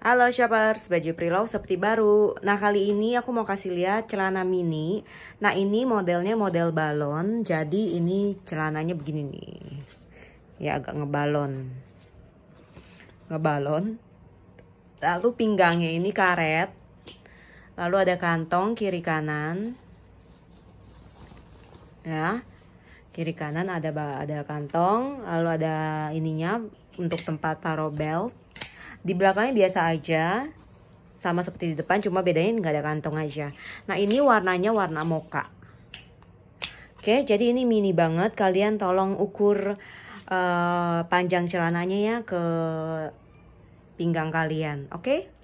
Halo shoppers, baju Prilow seperti baru. Nah kali ini aku mau kasih lihat celana mini. Nah ini modelnya model balon, jadi ini celananya begini nih. Ya agak ngebalon, ngebalon. Lalu pinggangnya ini karet. Lalu ada kantong kiri kanan. Ya, kiri kanan ada ada kantong. Lalu ada ininya untuk tempat taruh belt di belakangnya biasa aja, sama seperti di depan cuma bedanya nggak ada kantong aja. Nah ini warnanya warna moka. Oke, jadi ini mini banget. Kalian tolong ukur uh, panjang celananya ya ke pinggang kalian. Oke? Okay?